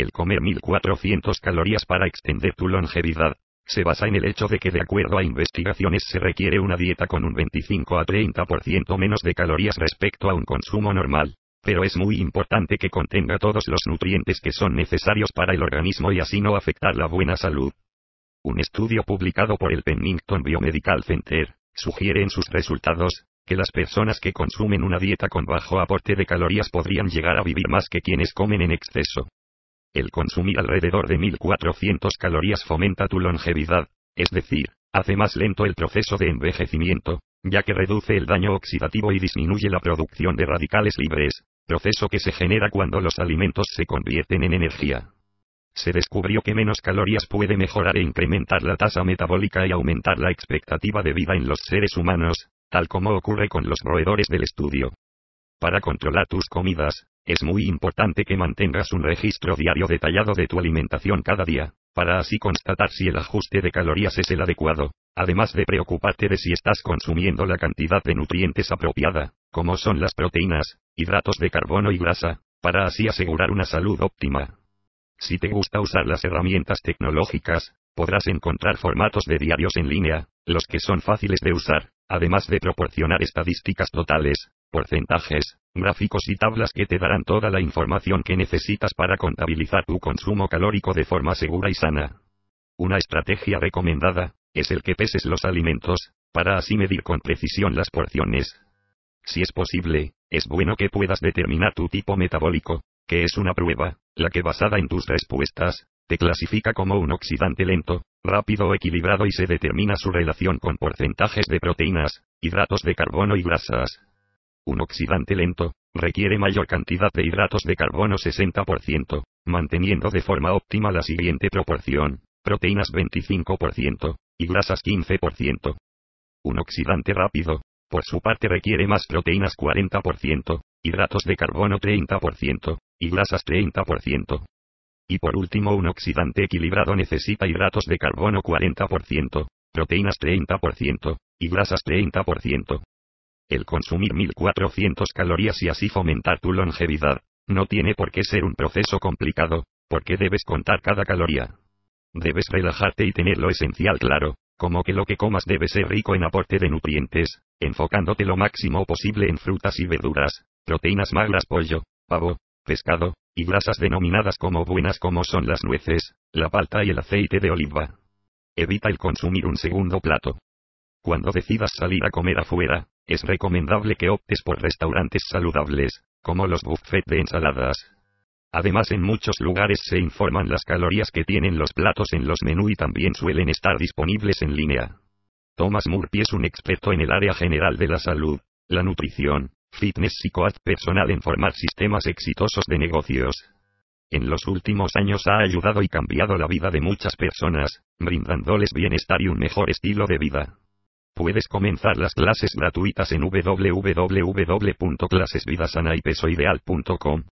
El comer 1400 calorías para extender tu longevidad se basa en el hecho de que de acuerdo a investigaciones se requiere una dieta con un 25 a 30% menos de calorías respecto a un consumo normal, pero es muy importante que contenga todos los nutrientes que son necesarios para el organismo y así no afectar la buena salud. Un estudio publicado por el Pennington Biomedical Center sugiere en sus resultados que las personas que consumen una dieta con bajo aporte de calorías podrían llegar a vivir más que quienes comen en exceso. El consumir alrededor de 1400 calorías fomenta tu longevidad, es decir, hace más lento el proceso de envejecimiento, ya que reduce el daño oxidativo y disminuye la producción de radicales libres, proceso que se genera cuando los alimentos se convierten en energía. Se descubrió que menos calorías puede mejorar e incrementar la tasa metabólica y aumentar la expectativa de vida en los seres humanos, tal como ocurre con los roedores del estudio. Para controlar tus comidas, es muy importante que mantengas un registro diario detallado de tu alimentación cada día, para así constatar si el ajuste de calorías es el adecuado, además de preocuparte de si estás consumiendo la cantidad de nutrientes apropiada, como son las proteínas, hidratos de carbono y grasa, para así asegurar una salud óptima. Si te gusta usar las herramientas tecnológicas, podrás encontrar formatos de diarios en línea, los que son fáciles de usar, además de proporcionar estadísticas totales, porcentajes, gráficos y tablas que te darán toda la información que necesitas para contabilizar tu consumo calórico de forma segura y sana. Una estrategia recomendada, es el que peses los alimentos, para así medir con precisión las porciones. Si es posible, es bueno que puedas determinar tu tipo metabólico, que es una prueba, la que basada en tus respuestas, te clasifica como un oxidante lento, rápido o equilibrado y se determina su relación con porcentajes de proteínas, hidratos de carbono y grasas. Un oxidante lento, requiere mayor cantidad de hidratos de carbono 60%, manteniendo de forma óptima la siguiente proporción, proteínas 25% y grasas 15%. Un oxidante rápido, por su parte requiere más proteínas 40%, hidratos de carbono 30% y grasas 30%. Y por último, un oxidante equilibrado necesita hidratos de carbono 40%, proteínas 30% y grasas 30%. El consumir 1400 calorías y así fomentar tu longevidad. No tiene por qué ser un proceso complicado, porque debes contar cada caloría. Debes relajarte y tener lo esencial claro, como que lo que comas debe ser rico en aporte de nutrientes, enfocándote lo máximo posible en frutas y verduras, proteínas magras pollo, pavo, pescado, y grasas denominadas como buenas como son las nueces, la palta y el aceite de oliva. Evita el consumir un segundo plato. Cuando decidas salir a comer afuera, es recomendable que optes por restaurantes saludables, como los buffet de ensaladas. Además en muchos lugares se informan las calorías que tienen los platos en los menú y también suelen estar disponibles en línea. Thomas Murphy es un experto en el área general de la salud, la nutrición, fitness y coach personal en formar sistemas exitosos de negocios. En los últimos años ha ayudado y cambiado la vida de muchas personas, brindándoles bienestar y un mejor estilo de vida. Puedes comenzar las clases gratuitas en www.clasesvidasanaypesoideal.com.